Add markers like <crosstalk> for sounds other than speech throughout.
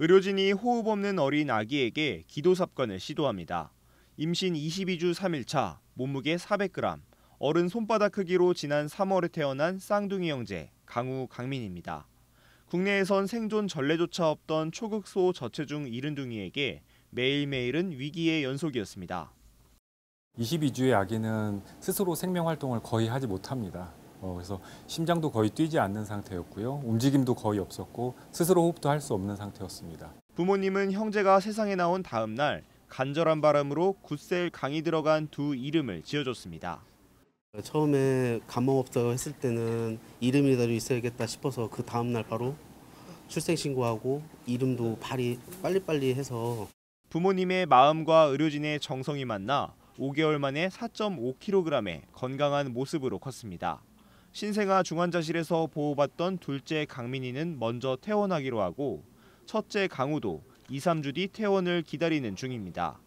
의료진이 호흡 없는 어린 아기에게 기도 삽관을 시도합니다. 임신 22주 3일차, 몸무게 400g, 어른 손바닥 크기로 지난 3월에 태어난 쌍둥이 형제 강우 강민입니다. 국내에선 생존 전례조차 없던 초극소 저체중 이른둥이에게 매일매일은 위기의 연속이었습니다. 22주의 아기는 스스로 생명 활동을 거의 하지 못합니다. 어, 그래서 심장도 거의 뛰지 않는 상태였고요. 움직임도 거의 없었고 스스로 호흡도 할 수 없는 상태였습니다. 부모님은 형제가 세상에 나온 다음 날 간절한 바람으로 굳셀 강이 들어간 두 이름을 지어줬습니다. 처음에 감옥 없다고 했을 때는 이름이라도 있어야겠다 싶어서 그 다음 날 바로 출생 신고하고 이름도 발이 빨리빨리 해서 부모님의 마음과 의료진의 정성이 만나 5개월 만에 4.5kg의 건강한 모습으로 컸습니다. 신생아 중환자실에서 보호받던 둘째 강민이는 먼저 퇴원하기로 하고 첫째 강우도 2, 3주 뒤 퇴원을 기다리는 중입니다.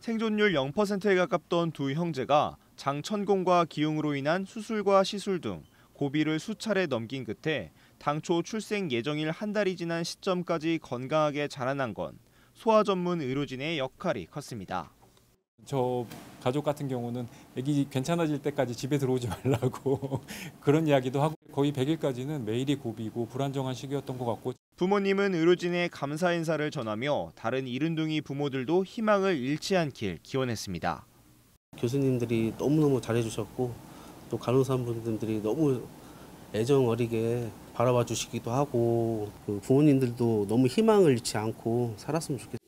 생존율 0%에 가깝던 두 형제가 장천공과 기흉으로 인한 수술과 시술 등 고비를 수차례 넘긴 끝에 당초 출생 예정일 한 달이 지난 시점까지 건강하게 자라난 건 소아 전문 의료진의 역할이 컸습니다. 저 가족 같은 경우는 애기 괜찮아질 때까지 집에 들어오지 <laughs> 말라고 <laughs> 그런 이야기도 하고 거의 100일까지는 매일이 고비고 불안정한 시기였던 것 같고 부모님은 의료진에 감사 인사를 전하며 다른 이른둥이 부모들도 희망을 잃지 않길 기원했습니다. 교수님들이 너무너무 잘해주셨고 또 간호사분들이 너무 애정 어리게 바라봐 주시기도 하고 그 부모님들도 너무 희망을 잃지 않고 살았으면 좋겠습니다.